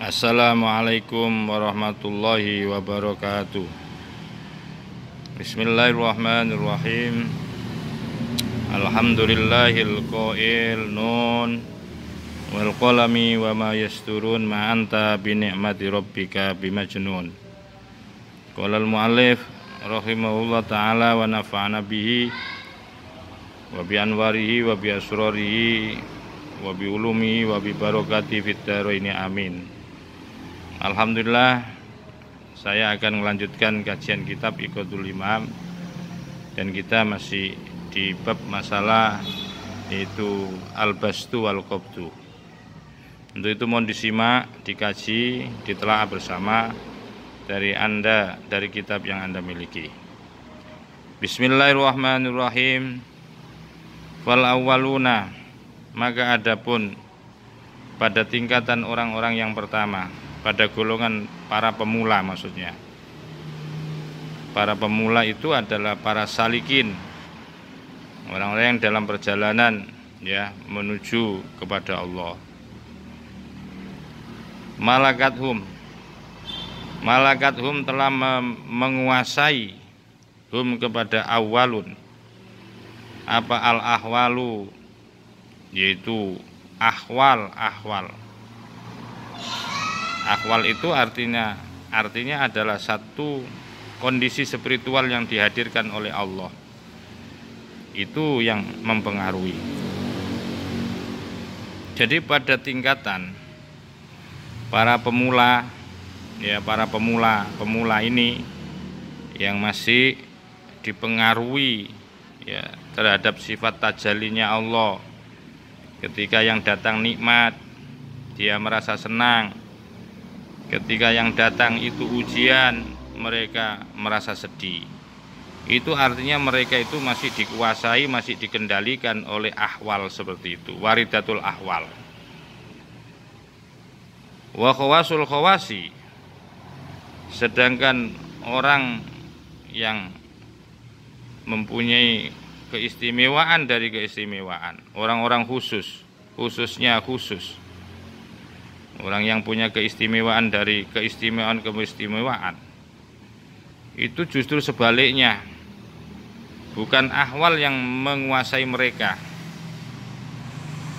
Assalamualaikum warahmatullahi wabarakatuh Bismillahirrahmanirrahim Alhamdulillahil qail nun Wal qalami wa ma yasturun ma anta bi ni'mati rabbika bimajnun Qala al muallif rahimahullah taala wa nafa'ana bihi wa bi anwarihi wa bi asrarihi wa bi ulumihi wa bi barakati amin Alhamdulillah saya akan melanjutkan kajian kitab Iqadul Imam dan kita masih di bab masalah yaitu al-bastu wal qobdu Untuk itu mohon disimak, dikaji, ditelaah bersama dari Anda dari kitab yang Anda miliki. Bismillahirrahmanirrahim. Wal awaluna, maka adapun pada tingkatan orang-orang yang pertama pada golongan para pemula maksudnya. Para pemula itu adalah para salikin. Orang-orang yang dalam perjalanan ya menuju kepada Allah. malakat hum malakat hum telah menguasai hum kepada awalun apa al ahwalu yaitu ahwal ahwal akwal itu artinya artinya adalah satu kondisi spiritual yang dihadirkan oleh Allah itu yang mempengaruhi jadi pada tingkatan para pemula ya para pemula pemula ini yang masih dipengaruhi ya terhadap sifat tajalinya Allah ketika yang datang nikmat dia merasa senang ketika yang datang itu ujian mereka merasa sedih itu artinya mereka itu masih dikuasai masih dikendalikan oleh ahwal seperti itu waridatul ahwal wa khawasul khawasi sedangkan orang yang mempunyai keistimewaan dari keistimewaan orang-orang khusus khususnya khusus orang yang punya keistimewaan dari keistimewaan keistimewaan itu justru sebaliknya bukan ahwal yang menguasai mereka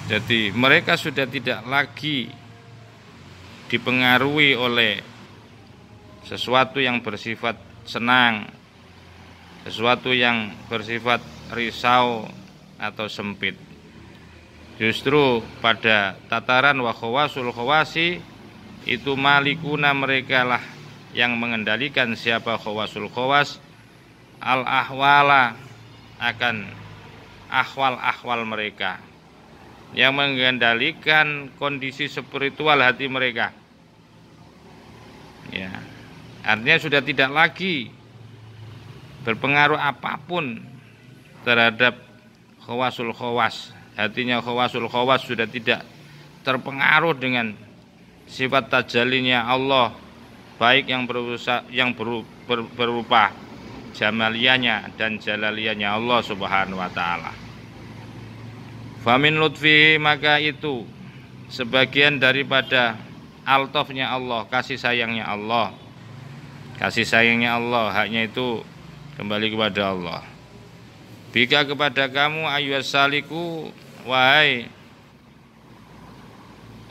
jadi mereka sudah tidak lagi dipengaruhi oleh sesuatu yang bersifat senang sesuatu yang bersifat risau atau sempit justru pada tataran wakhawasul khawasi itu malikuna mereka lah yang mengendalikan siapa khawasul khawas al ahwala akan ahwal-ahwal mereka yang mengendalikan kondisi spiritual hati mereka ya artinya sudah tidak lagi berpengaruh apapun terhadap khawasul khawas hatinya khawasul khawas sudah tidak terpengaruh dengan sifat tajalinya Allah baik yang berusaha, yang beru, ber, berupa jamalianya dan jalalianya Allah Subhanahu wa taala. Famin lutfi maka itu sebagian daripada altofnya Allah, kasih sayangnya Allah. Kasih sayangnya Allah haknya itu kembali kepada Allah. Bika kepada kamu ayu saliku wahai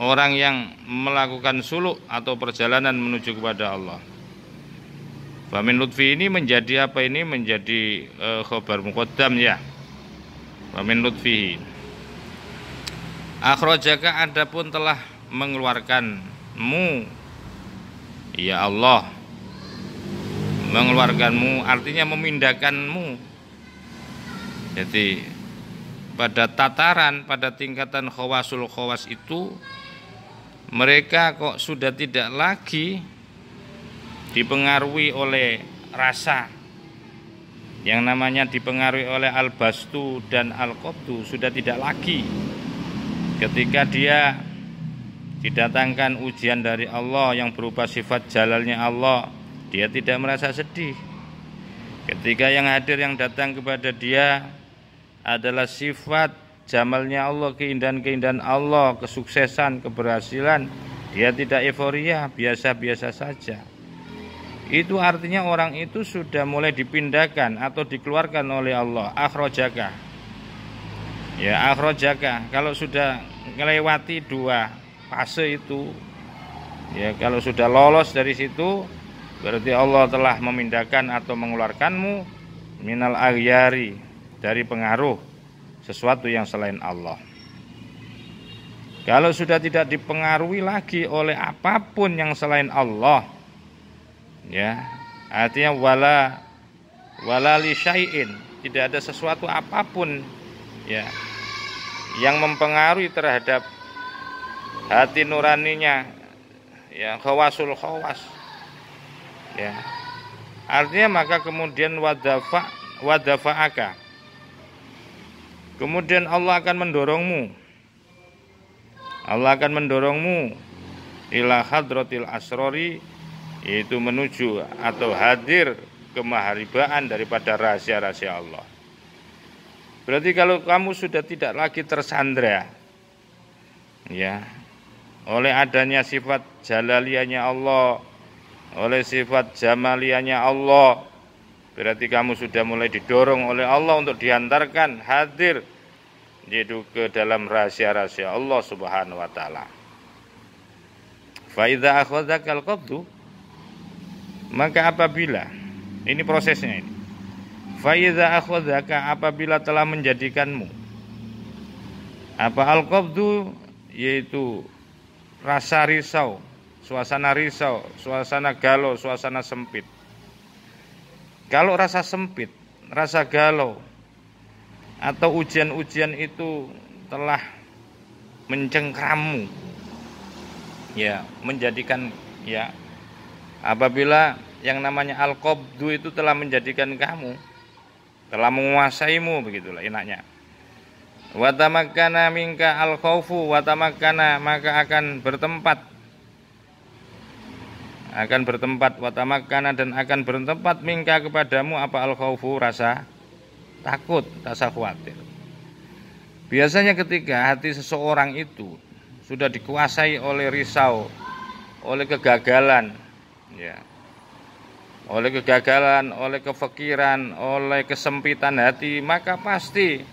orang yang melakukan suluk atau perjalanan menuju kepada Allah. Famin lutfi ini menjadi apa ini menjadi uh, khobar mukodam ya. Famin Lutfi. Akhrajaka adapun telah mengeluarkanmu ya Allah mengeluarkanmu artinya memindahkanmu jadi pada tataran, pada tingkatan khawasul khawas itu mereka kok sudah tidak lagi dipengaruhi oleh rasa yang namanya dipengaruhi oleh al-bastu dan al-qabdu sudah tidak lagi ketika dia didatangkan ujian dari Allah yang berupa sifat jalalnya Allah dia tidak merasa sedih ketika yang hadir yang datang kepada dia adalah sifat jamalnya Allah, keindahan-keindahan Allah, kesuksesan, keberhasilan. Dia tidak euforia, biasa-biasa saja. Itu artinya orang itu sudah mulai dipindahkan atau dikeluarkan oleh Allah, akhrojaka. Ya, akhrojaka. Kalau sudah melewati dua fase itu, ya kalau sudah lolos dari situ, berarti Allah telah memindahkan atau mengeluarkanmu minal aghyari dari pengaruh sesuatu yang selain Allah. Kalau sudah tidak dipengaruhi lagi oleh apapun yang selain Allah, ya artinya wala wala li syai'in, tidak ada sesuatu apapun ya yang mempengaruhi terhadap hati nuraninya ya khawasul khawas ya artinya maka kemudian wadafa wadafa'aka Kemudian Allah akan mendorongmu. Allah akan mendorongmu ila hadratil asrori yaitu menuju atau hadir kemaharibaan daripada rahasia-rahasia Allah. Berarti kalau kamu sudah tidak lagi tersandra ya oleh adanya sifat jalaliannya Allah, oleh sifat jamaliannya Allah, Berarti kamu sudah mulai didorong oleh Allah untuk diantarkan hadir yaitu ke dalam rahasia-rahasia Allah Subhanahu wa taala. Faiza akhadzakal qabdu maka apabila ini prosesnya ini. Faiza akhadzaka apabila telah menjadikanmu apa al-qabdu yaitu rasa risau, suasana risau, suasana galau, suasana sempit kalau rasa sempit, rasa galau, atau ujian-ujian itu telah mencengkrammu, ya menjadikan ya apabila yang namanya al itu telah menjadikan kamu telah menguasaimu begitulah enaknya watamakana mingka al khawfu watamakana maka akan bertempat akan bertempat watamakana dan akan bertempat mingka kepadamu apa al khawfu rasa takut rasa khawatir biasanya ketika hati seseorang itu sudah dikuasai oleh risau oleh kegagalan ya oleh kegagalan oleh kefikiran oleh kesempitan hati maka pasti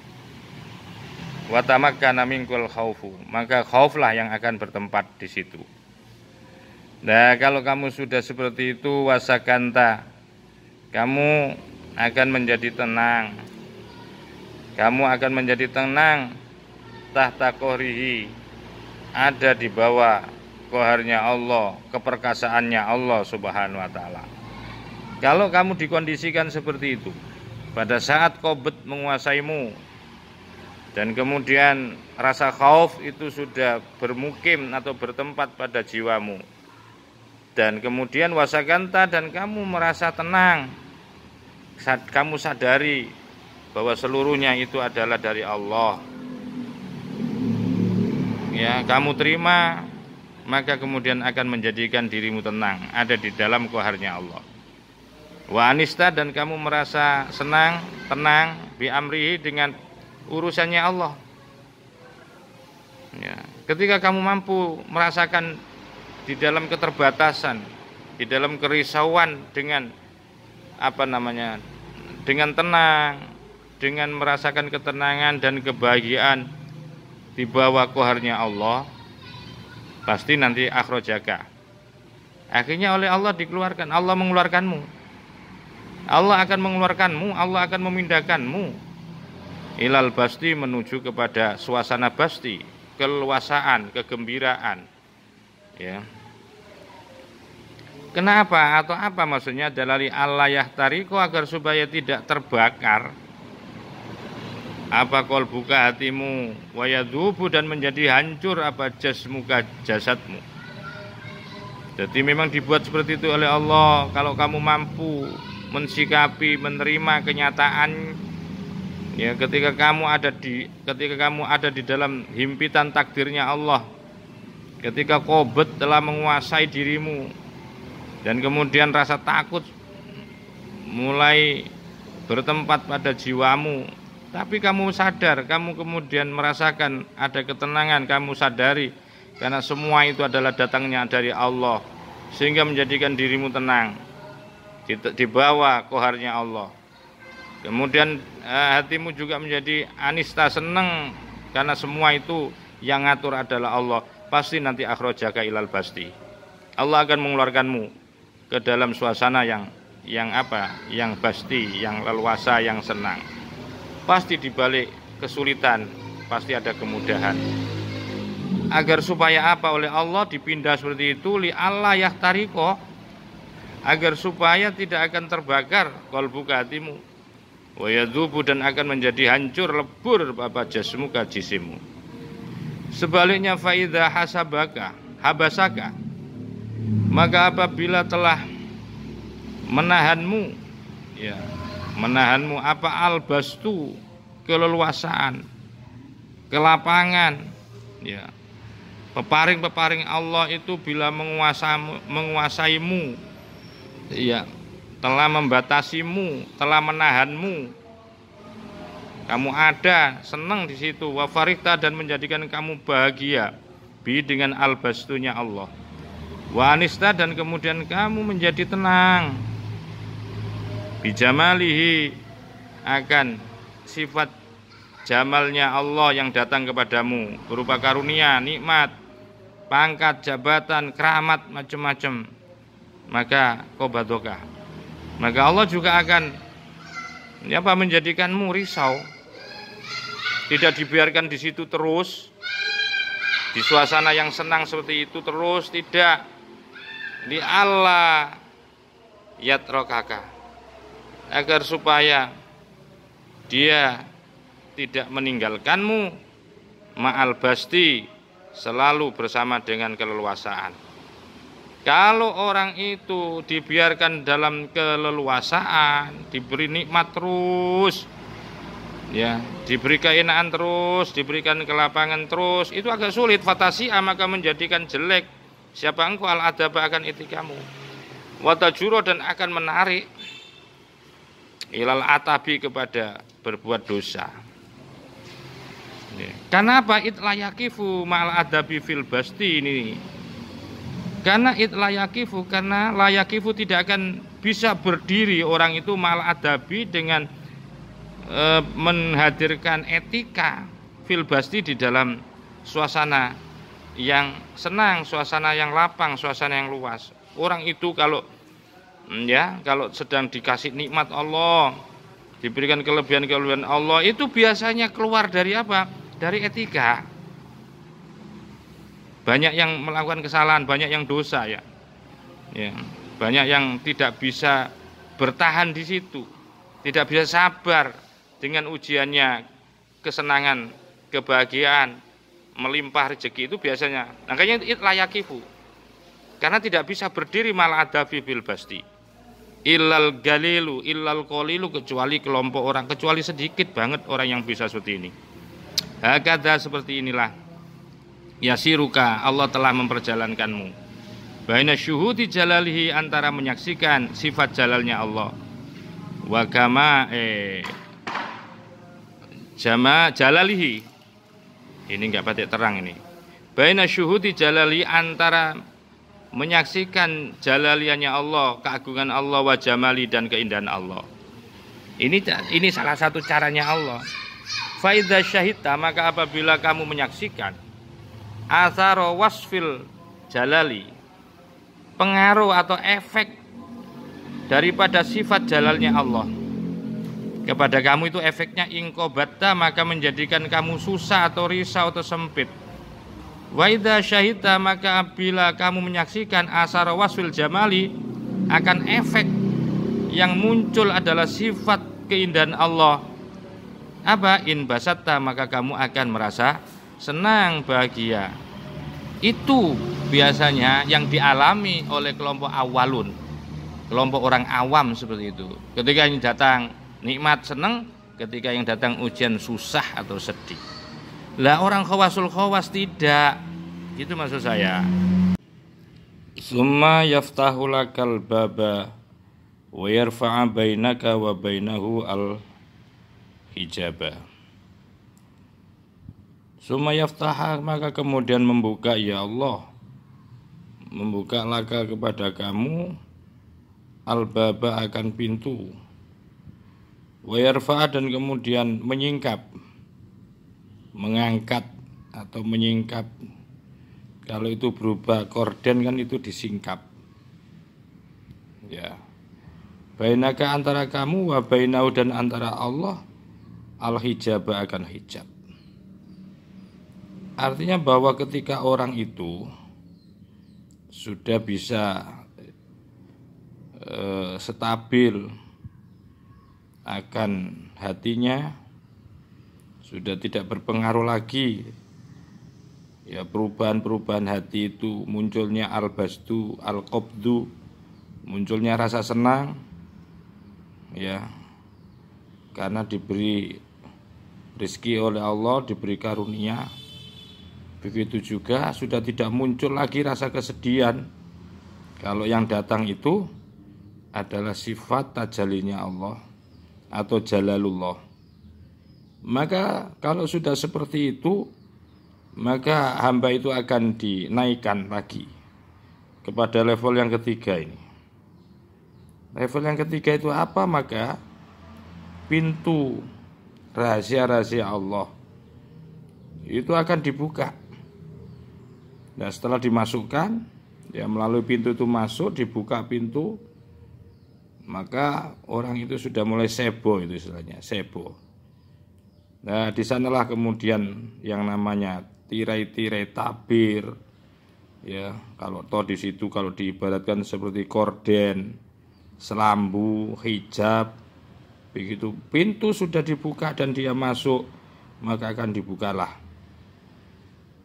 watamakana mingkul khawfu maka khauflah yang akan bertempat di situ Nah kalau kamu sudah seperti itu wasakanta Kamu akan menjadi tenang Kamu akan menjadi tenang Tahta kohrihi Ada di bawah koharnya Allah Keperkasaannya Allah subhanahu wa ta'ala Kalau kamu dikondisikan seperti itu Pada saat kobet menguasaimu dan kemudian rasa khauf itu sudah bermukim atau bertempat pada jiwamu dan kemudian wasaganta dan kamu merasa tenang saat kamu sadari bahwa seluruhnya itu adalah dari Allah ya kamu terima maka kemudian akan menjadikan dirimu tenang ada di dalam koharnya Allah wa dan kamu merasa senang tenang bi amrihi dengan urusannya Allah ya ketika kamu mampu merasakan di dalam keterbatasan, di dalam kerisauan dengan apa namanya? dengan tenang, dengan merasakan ketenangan dan kebahagiaan di bawah koharnya Allah pasti nanti jaga. Akhirnya oleh Allah dikeluarkan, Allah mengeluarkanmu. Allah akan mengeluarkanmu, Allah akan memindahkanmu. Ilal basti menuju kepada suasana basti, keluasaan, kegembiraan. Ya, Kenapa atau apa maksudnya dalali Allah tariku agar supaya tidak terbakar apa kol buka hatimu wayadubu dan menjadi hancur apa jas muka jasadmu jadi memang dibuat seperti itu oleh Allah kalau kamu mampu mensikapi menerima kenyataan ya ketika kamu ada di ketika kamu ada di dalam himpitan takdirnya Allah ketika kobet telah menguasai dirimu dan kemudian rasa takut mulai bertempat pada jiwamu tapi kamu sadar kamu kemudian merasakan ada ketenangan kamu sadari karena semua itu adalah datangnya dari Allah sehingga menjadikan dirimu tenang di bawah koharnya Allah kemudian eh, hatimu juga menjadi anista seneng karena semua itu yang ngatur adalah Allah pasti nanti jaga ilal basti Allah akan mengeluarkanmu ke dalam suasana yang yang apa? Yang pasti, yang leluasa, yang senang. Pasti dibalik kesulitan pasti ada kemudahan. Agar supaya apa oleh Allah dipindah seperti itu li Allah yahtariko agar supaya tidak akan terbakar kalbu hatimu. Wayadubu dan akan menjadi hancur lebur apa jasmu kajisimu Sebaliknya faidah hasabaka habasaka maka apabila telah menahanmu ya menahanmu apa albastu keleluasaan kelapangan ya peparing-peparing Allah itu bila menguasamu, menguasaimu ya telah membatasimu telah menahanmu kamu ada senang di situ wafarita dan menjadikan kamu bahagia bi dengan albastunya Allah Wanista dan kemudian kamu menjadi tenang Bijamalihi akan sifat jamalnya Allah yang datang kepadamu Berupa karunia, nikmat, pangkat, jabatan, keramat, macam-macam Maka kobadoka Maka Allah juga akan ya apa menjadikanmu risau Tidak dibiarkan di situ terus di suasana yang senang seperti itu terus tidak li Allah yatrokaka agar supaya dia tidak meninggalkanmu ma'al basti selalu bersama dengan keleluasaan kalau orang itu dibiarkan dalam keleluasaan diberi nikmat terus ya diberi keinaan terus diberikan kelapangan terus itu agak sulit fatasi maka menjadikan jelek Siapa engkau al adaba akan itikamu? Watajuro dan akan menarik ilal atabi kepada berbuat dosa. Karena apa? Itlayakifu ma'al adabi fil basti ini. Karena itlayakifu, karena layakifu tidak akan bisa berdiri orang itu ma'al adabi dengan eh, menghadirkan etika fil di dalam suasana yang senang, suasana yang lapang, suasana yang luas. Orang itu kalau hmm, ya, kalau sedang dikasih nikmat Allah, diberikan kelebihan-kelebihan Allah, itu biasanya keluar dari apa? Dari etika. Banyak yang melakukan kesalahan, banyak yang dosa ya. Ya, banyak yang tidak bisa bertahan di situ, tidak bisa sabar dengan ujiannya kesenangan, kebahagiaan, melimpah rezeki itu biasanya. Makanya it layakifu. Karena tidak bisa berdiri malah ada bil basti. ilal galilu, ilal kolilu kecuali kelompok orang, kecuali sedikit banget orang yang bisa seperti ini. Hakada seperti inilah. Yasiruka, Allah telah memperjalankanmu. Baina syuhudi jalalihi antara menyaksikan sifat jalalnya Allah. Wagama eh jama jalalihi ini nggak patik terang ini. Baina syuhudi jalali antara menyaksikan jalaliannya Allah, keagungan Allah, wa jamali dan keindahan Allah. Ini ini salah satu caranya Allah. Faidha syahita maka apabila kamu menyaksikan asaro wasfil jalali pengaruh atau efek daripada sifat jalalnya Allah kepada kamu itu efeknya ingkobata maka menjadikan kamu susah atau risau atau sempit Waida syahita maka bila kamu menyaksikan asar waswil jamali akan efek yang muncul adalah sifat keindahan Allah apa in basata maka kamu akan merasa senang bahagia itu biasanya yang dialami oleh kelompok awalun kelompok orang awam seperti itu ketika ini datang nikmat seneng ketika yang datang ujian susah atau sedih lah orang khawasul khawas tidak itu maksud saya summa yaftahu lakal baba wa yarfa'a bainaka wa bainahu al hijaba summa yaftaha maka kemudian membuka ya Allah membuka laka kepada kamu al baba akan pintu Wayarfa'a dan kemudian menyingkap Mengangkat atau menyingkap Kalau itu berubah korden kan itu disingkap Ya Bainaka antara kamu wa bainau dan antara Allah al hijab akan hijab. Artinya bahwa ketika orang itu sudah bisa e, stabil akan hatinya sudah tidak berpengaruh lagi ya perubahan-perubahan hati itu munculnya al alqabdu munculnya rasa senang ya karena diberi rezeki oleh Allah diberi karunia begitu juga sudah tidak muncul lagi rasa kesedihan kalau yang datang itu adalah sifat tajalinya Allah atau jalalullah. Maka kalau sudah seperti itu, maka hamba itu akan dinaikkan lagi kepada level yang ketiga ini. Level yang ketiga itu apa? Maka pintu rahasia-rahasia Allah itu akan dibuka. Dan setelah dimasukkan, ya melalui pintu itu masuk, dibuka pintu maka orang itu sudah mulai sebo itu istilahnya sebo nah di sanalah kemudian yang namanya tirai-tirai tabir ya kalau toh di situ kalau diibaratkan seperti korden selambu hijab begitu pintu sudah dibuka dan dia masuk maka akan dibukalah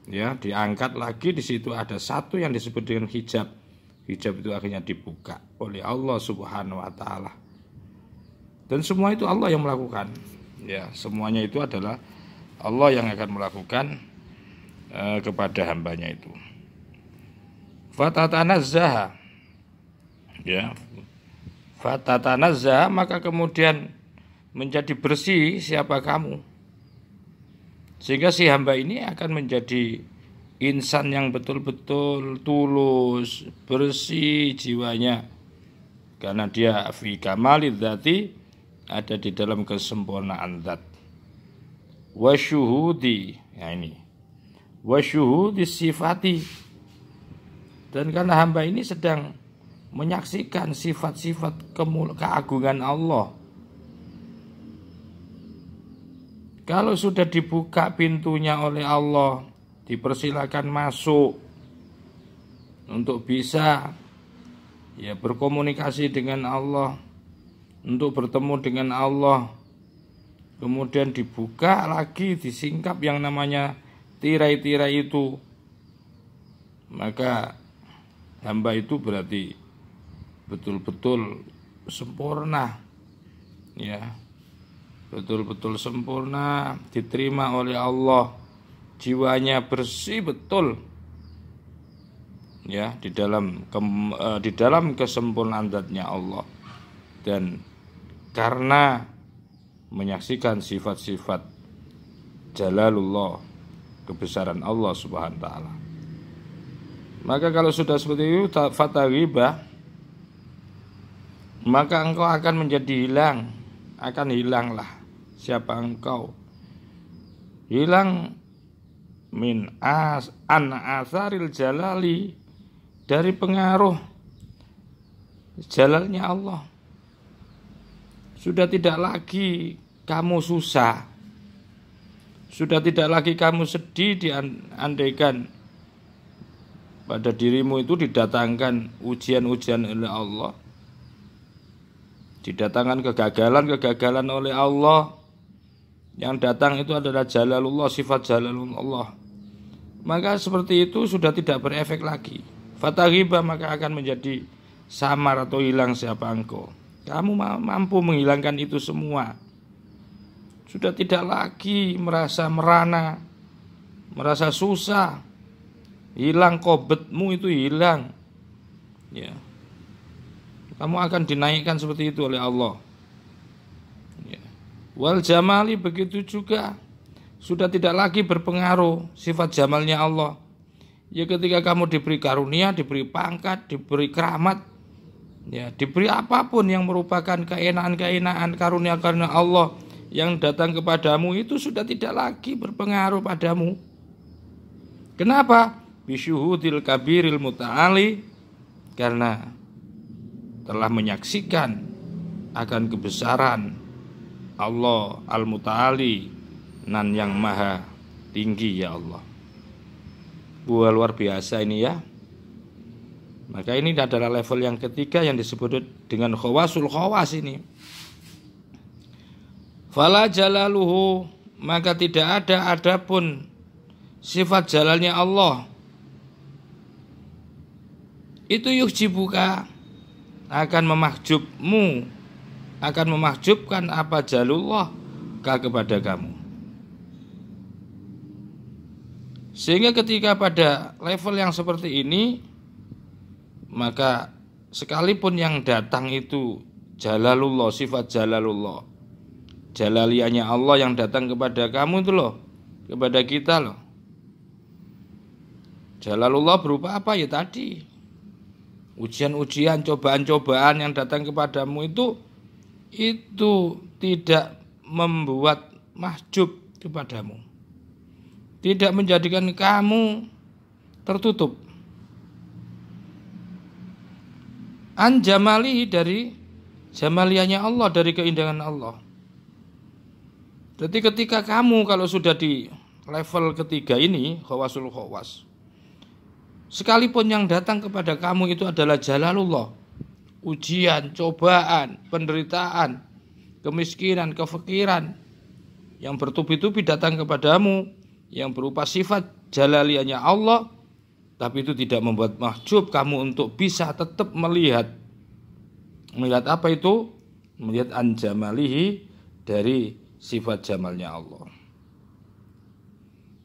ya diangkat lagi di situ ada satu yang disebut dengan hijab hijab itu akhirnya dibuka oleh Allah Subhanahu wa taala. Dan semua itu Allah yang melakukan. Ya, semuanya itu adalah Allah yang akan melakukan uh, kepada hambanya itu. Fatatanazzaha. Ya. Fatatanazzaha maka kemudian menjadi bersih siapa kamu. Sehingga si hamba ini akan menjadi insan yang betul-betul tulus, bersih jiwanya. Karena dia fi kamalil dzati ada di dalam kesempurnaan zat. Wasyuhudi, ya ini. syuhudi sifati. Dan karena hamba ini sedang menyaksikan sifat-sifat keagungan Allah. Kalau sudah dibuka pintunya oleh Allah, dipersilakan masuk untuk bisa ya berkomunikasi dengan Allah untuk bertemu dengan Allah kemudian dibuka lagi disingkap yang namanya tirai-tirai itu maka hamba itu berarti betul-betul sempurna ya betul-betul sempurna diterima oleh Allah jiwanya bersih betul ya di dalam ke, uh, e, di dalam kesempurnaan zatnya Allah dan karena menyaksikan sifat-sifat jalalullah kebesaran Allah Subhanahu wa taala maka kalau sudah seperti itu fatagibah maka engkau akan menjadi hilang akan hilanglah siapa engkau hilang min as an asaril jalali dari pengaruh jalalnya Allah sudah tidak lagi kamu susah sudah tidak lagi kamu sedih diandaikan pada dirimu itu didatangkan ujian-ujian oleh Allah didatangkan kegagalan-kegagalan oleh Allah yang datang itu adalah jalalullah sifat jalalullah maka seperti itu sudah tidak berefek lagi. Fataghiba maka akan menjadi samar atau hilang siapa engkau. Kamu mampu menghilangkan itu semua. Sudah tidak lagi merasa merana, merasa susah. Hilang kobetmu itu hilang. Ya. Kamu akan dinaikkan seperti itu oleh Allah. Ya. Wal jamali begitu juga sudah tidak lagi berpengaruh sifat jamalnya Allah. Ya ketika kamu diberi karunia, diberi pangkat, diberi keramat, ya diberi apapun yang merupakan keenaan-keenaan karunia karena Allah yang datang kepadamu itu sudah tidak lagi berpengaruh padamu. Kenapa? Bisyuhudil kabiril muta'ali karena telah menyaksikan akan kebesaran Allah Al-Muta'ali nan yang maha tinggi ya Allah buah luar biasa ini ya Maka ini adalah level yang ketiga yang disebut dengan khawasul khawas ini Fala jalaluhu maka tidak ada adapun sifat jalannya Allah itu yujibuka akan memahjubmu akan memahjubkan apa jalullah kepada kamu Sehingga ketika pada level yang seperti ini maka sekalipun yang datang itu jalalullah sifat jalalullah jalalianya Allah yang datang kepada kamu itu loh kepada kita loh jalalullah berupa apa ya tadi ujian-ujian cobaan-cobaan yang datang kepadamu itu itu tidak membuat mahjub kepadamu tidak menjadikan kamu tertutup. An jamali dari jamaliannya Allah dari keindahan Allah. Jadi ketika kamu kalau sudah di level ketiga ini khawasul khawas sekalipun yang datang kepada kamu itu adalah jalalullah ujian, cobaan, penderitaan kemiskinan, kefikiran yang bertubi-tubi datang kepadamu yang berupa sifat jalaliannya Allah tapi itu tidak membuat mahjub kamu untuk bisa tetap melihat melihat apa itu melihat anjamalihi dari sifat jamalnya Allah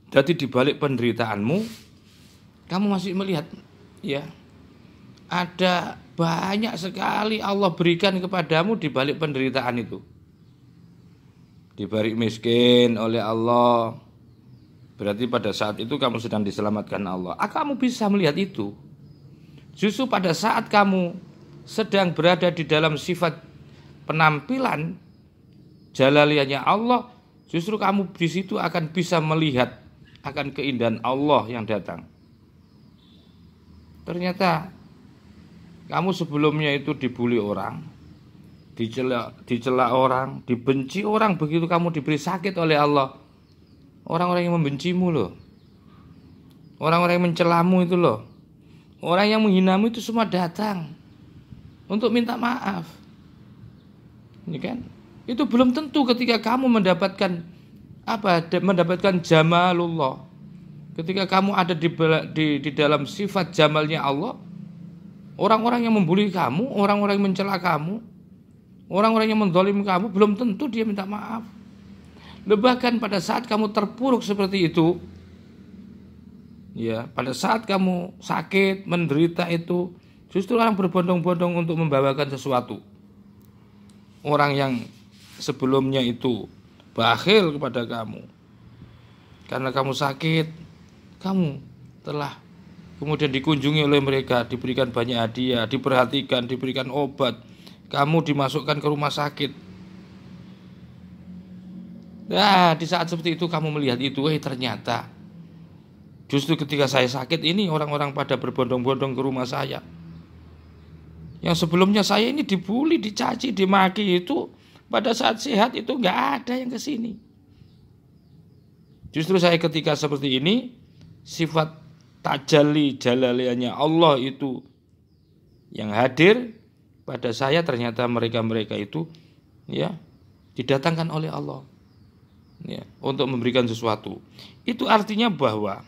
jadi dibalik penderitaanmu kamu masih melihat ya ada banyak sekali Allah berikan kepadamu di balik penderitaan itu. diberi miskin oleh Allah, Berarti pada saat itu kamu sedang diselamatkan Allah. Ah, kamu bisa melihat itu. Justru pada saat kamu sedang berada di dalam sifat penampilan jalaliannya Allah, justru kamu di situ akan bisa melihat akan keindahan Allah yang datang. Ternyata kamu sebelumnya itu dibully orang, dicela, dicela orang, dibenci orang begitu kamu diberi sakit oleh Allah Orang-orang yang membencimu loh. Orang-orang yang mencelamu itu loh. Orang yang menghinamu itu semua datang untuk minta maaf. Ini ya kan? Itu belum tentu ketika kamu mendapatkan apa? Mendapatkan jamalullah. Ketika kamu ada di di, di dalam sifat jamalnya Allah, orang-orang yang membuli kamu, orang-orang yang mencela kamu, orang-orang yang mendolim kamu belum tentu dia minta maaf bahkan pada saat kamu terpuruk seperti itu ya pada saat kamu sakit menderita itu justru orang berbondong-bondong untuk membawakan sesuatu orang yang sebelumnya itu bakhil kepada kamu karena kamu sakit kamu telah kemudian dikunjungi oleh mereka diberikan banyak hadiah diperhatikan diberikan obat kamu dimasukkan ke rumah sakit Nah, di saat seperti itu kamu melihat itu, eh ternyata justru ketika saya sakit ini orang-orang pada berbondong-bondong ke rumah saya. Yang sebelumnya saya ini dibully, dicaci, dimaki itu pada saat sehat itu nggak ada yang ke sini. Justru saya ketika seperti ini sifat tajali jalaliannya Allah itu yang hadir pada saya ternyata mereka-mereka itu ya didatangkan oleh Allah ya, untuk memberikan sesuatu. Itu artinya bahwa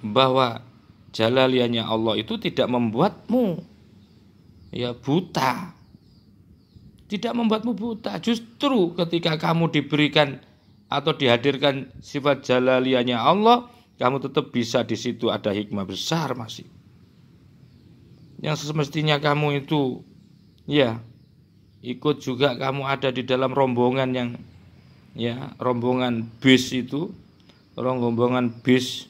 bahwa jalaliannya Allah itu tidak membuatmu ya buta. Tidak membuatmu buta. Justru ketika kamu diberikan atau dihadirkan sifat jalaliannya Allah, kamu tetap bisa di situ ada hikmah besar masih. Yang semestinya kamu itu ya ikut juga kamu ada di dalam rombongan yang ya rombongan bis itu rombongan bis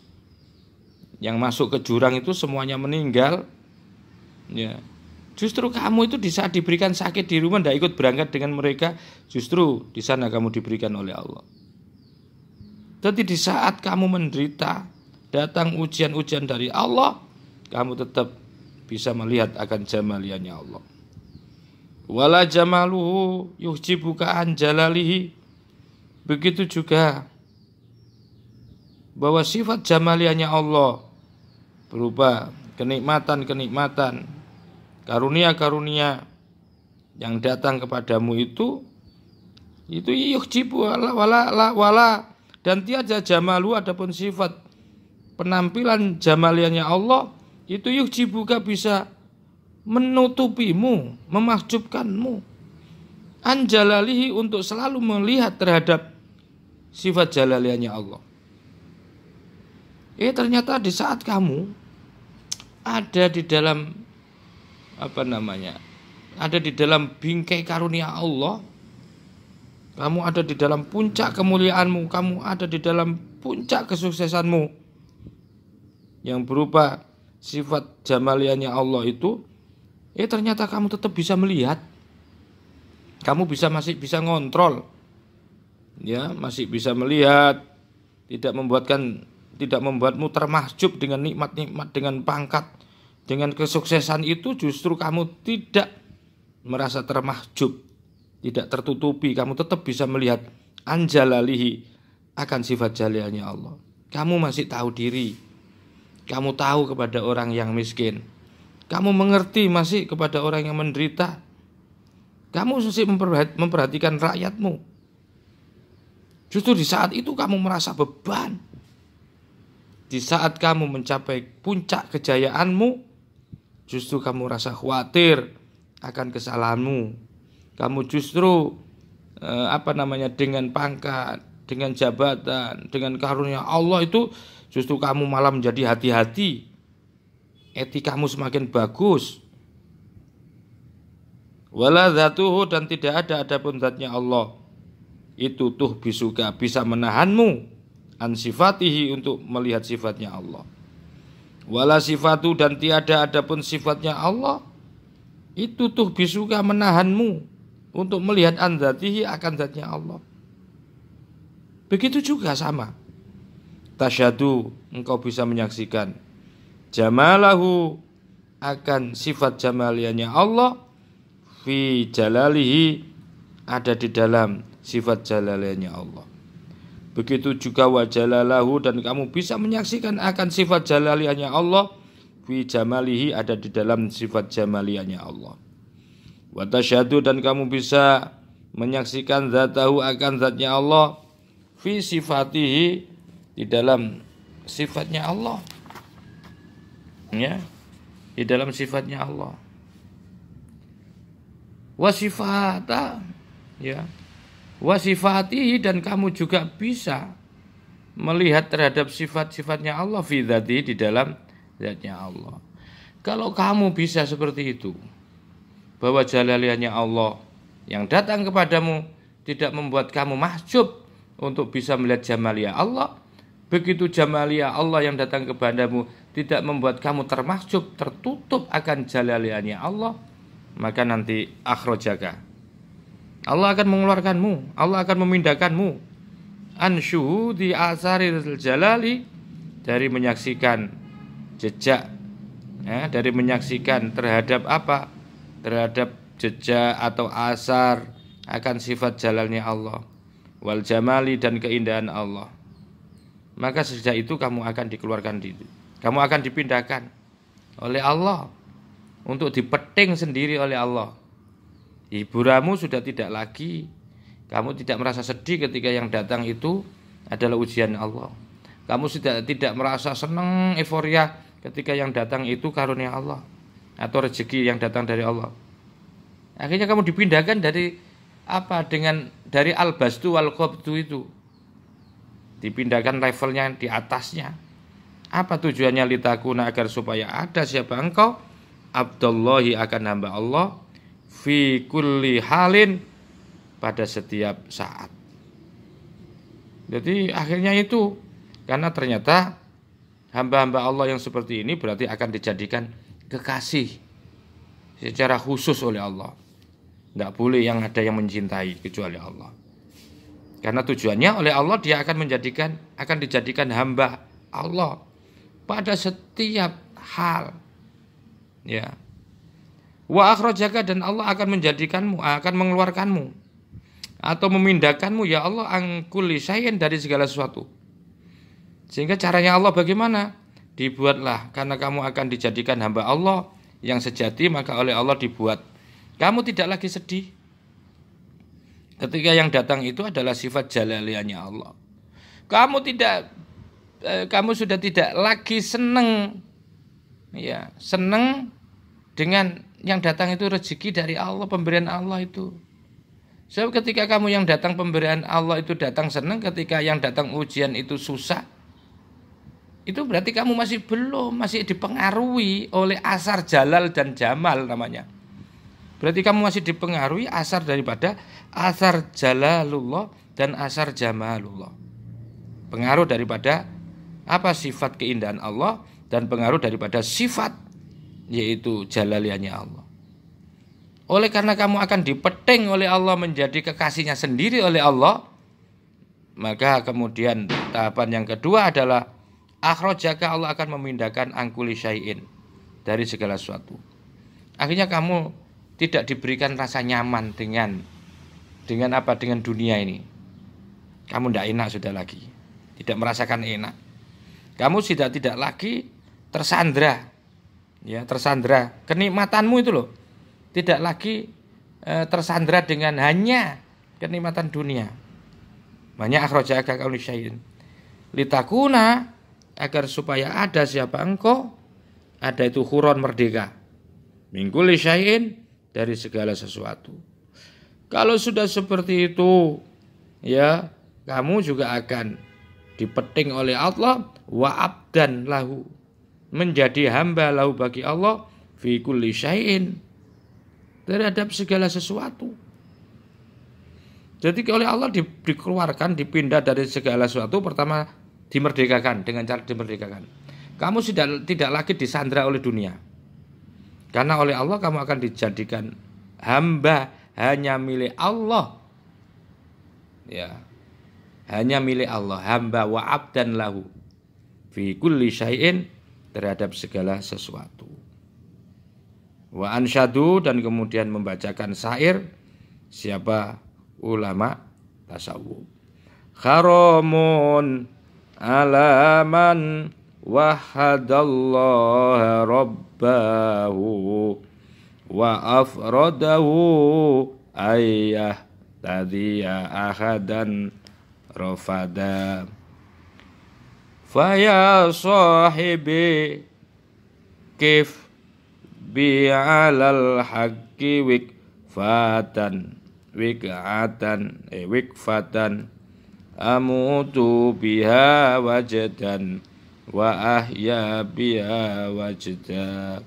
yang masuk ke jurang itu semuanya meninggal ya justru kamu itu di saat diberikan sakit di rumah tidak ikut berangkat dengan mereka justru di sana kamu diberikan oleh Allah tapi di saat kamu menderita datang ujian-ujian dari Allah kamu tetap bisa melihat akan jamaliannya Allah wala jamaluhu yuhjibuka an jalalihi Begitu juga bahwa sifat jamaliannya Allah berupa kenikmatan-kenikmatan, karunia-karunia yang datang kepadamu itu itu yujibu wala wala, wala dan tiada jamalu adapun sifat penampilan jamaliannya Allah itu yujibu gak bisa menutupimu, memahjubkanmu. Anjalalihi untuk selalu melihat terhadap sifat jalaliannya Allah. Eh ternyata di saat kamu ada di dalam apa namanya? Ada di dalam bingkai karunia Allah. Kamu ada di dalam puncak kemuliaanmu, kamu ada di dalam puncak kesuksesanmu. Yang berupa sifat jamaliannya Allah itu, eh ternyata kamu tetap bisa melihat. Kamu bisa masih bisa ngontrol ya masih bisa melihat tidak membuatkan tidak membuatmu termahjub dengan nikmat-nikmat dengan pangkat dengan kesuksesan itu justru kamu tidak merasa termahjub tidak tertutupi kamu tetap bisa melihat anjalalihi akan sifat jaliannya Allah kamu masih tahu diri kamu tahu kepada orang yang miskin kamu mengerti masih kepada orang yang menderita kamu masih memperhatikan rakyatmu Justru di saat itu kamu merasa beban. Di saat kamu mencapai puncak kejayaanmu, justru kamu merasa khawatir akan kesalahanmu. Kamu justru eh, apa namanya dengan pangkat, dengan jabatan, dengan karunia Allah itu justru kamu malah menjadi hati-hati. Etikamu semakin bagus. Wala dan tidak ada adapun zatnya Allah itu tuh bisuka bisa menahanmu ansifatihi untuk melihat sifatnya Allah wala sifatu dan tiada adapun sifatnya Allah itu tuh bisuka menahanmu untuk melihat anzatihi akan zatnya Allah begitu juga sama tasyadu engkau bisa menyaksikan jamalahu akan sifat jamaliannya Allah fi jalalihi ada di dalam sifat jalalnya Allah. Begitu juga wa jalalahu dan kamu bisa menyaksikan akan sifat jalaliannya Allah fi jamalihi ada di dalam sifat jamaliannya Allah. Wa dan kamu bisa menyaksikan zatahu akan zatnya Allah fi sifatihi di dalam sifatnya Allah. Ya, di dalam sifatnya Allah. Wa ya wasifatihi dan kamu juga bisa melihat terhadap sifat-sifatnya Allah fitati di dalam zatnya Allah. Kalau kamu bisa seperti itu, bahwa jalaliannya Allah yang datang kepadamu tidak membuat kamu mahjub untuk bisa melihat jamalia Allah, begitu jamalia Allah yang datang kepadamu tidak membuat kamu termahjub, tertutup akan jalaliannya Allah, maka nanti akhrojaka Allah akan mengeluarkanmu, Allah akan memindahkanmu. Anshu di asaril jalali dari menyaksikan jejak, ya, dari menyaksikan terhadap apa? Terhadap jejak atau asar akan sifat jalannya Allah, wal jamali dan keindahan Allah. Maka sejak itu kamu akan dikeluarkan di, kamu akan dipindahkan oleh Allah untuk dipeting sendiri oleh Allah Ramu sudah tidak lagi kamu tidak merasa sedih ketika yang datang itu adalah ujian Allah. Kamu tidak tidak merasa senang euforia ketika yang datang itu karunia Allah atau rezeki yang datang dari Allah. Akhirnya kamu dipindahkan dari apa dengan dari al-bastu wal qabdu itu. Dipindahkan levelnya di atasnya. Apa tujuannya litakuna agar supaya ada siapa engkau Abdullahi akan hamba Allah fi kulli halin pada setiap saat. Jadi akhirnya itu karena ternyata hamba-hamba Allah yang seperti ini berarti akan dijadikan kekasih secara khusus oleh Allah. Tidak boleh yang ada yang mencintai kecuali Allah. Karena tujuannya oleh Allah dia akan menjadikan akan dijadikan hamba Allah pada setiap hal. Ya, Wa akhrajaka dan Allah akan menjadikanmu, akan mengeluarkanmu atau memindahkanmu ya Allah angkuli sayin dari segala sesuatu. Sehingga caranya Allah bagaimana? Dibuatlah karena kamu akan dijadikan hamba Allah yang sejati maka oleh Allah dibuat. Kamu tidak lagi sedih. Ketika yang datang itu adalah sifat jalaliannya Allah. Kamu tidak eh, kamu sudah tidak lagi seneng ya seneng dengan yang datang itu rezeki dari Allah, pemberian Allah itu. Sebab so, ketika kamu yang datang pemberian Allah itu datang senang, ketika yang datang ujian itu susah, itu berarti kamu masih belum, masih dipengaruhi oleh asar jalal dan jamal namanya. Berarti kamu masih dipengaruhi asar daripada asar jalalullah dan asar jamalullah. Pengaruh daripada apa sifat keindahan Allah dan pengaruh daripada sifat yaitu jalaliannya Allah. Oleh karena kamu akan dipeteng oleh Allah menjadi kekasihnya sendiri oleh Allah, maka kemudian tahapan yang kedua adalah akhrojaka Allah akan memindahkan angkuli syai'in dari segala sesuatu. Akhirnya kamu tidak diberikan rasa nyaman dengan dengan apa dengan dunia ini. Kamu tidak enak sudah lagi, tidak merasakan enak. Kamu sudah tidak lagi tersandra ya tersandra kenikmatanmu itu loh tidak lagi e, tersandra dengan hanya kenikmatan dunia banyak akhroja agak kaunisyain litakuna agar supaya ada siapa engkau ada itu huron merdeka minggu lisyain dari segala sesuatu kalau sudah seperti itu ya kamu juga akan dipeting oleh Allah wa abdan lahu menjadi hamba lau bagi Allah fi kulli syai'in terhadap segala sesuatu. Jadi oleh Allah di, dikeluarkan, dipindah dari segala sesuatu pertama dimerdekakan dengan cara dimerdekakan. Kamu tidak tidak lagi disandra oleh dunia. Karena oleh Allah kamu akan dijadikan hamba hanya milik Allah. Ya. Hanya milik Allah, hamba wa abdan lahu. Fi kulli syai'in terhadap segala sesuatu. Wa ansyadu dan kemudian membacakan syair siapa ulama tasawuf. Kharamun alaman wahadallah rabbahu wa afradahu ayah tadiya ahadan rafadah. Faya sahibi kif bi alal haqqi wik wik'atan eh wikfatan amutu biha wajadan wa ahya biha wajda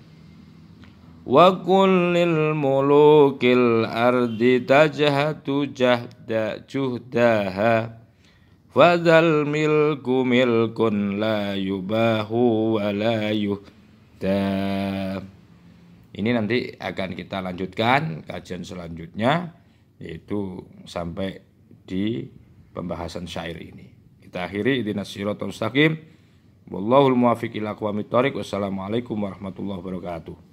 wa kullil mulukil ardi tajhatu jahda juhdaha Fadal milku milkun la yubahu wa la yuhda. Ini nanti akan kita lanjutkan kajian selanjutnya yaitu sampai di pembahasan syair ini. Kita akhiri dinas siratal mustaqim. Wallahul muwaffiq ila aqwamit thoriq. Wassalamualaikum warahmatullahi wabarakatuh.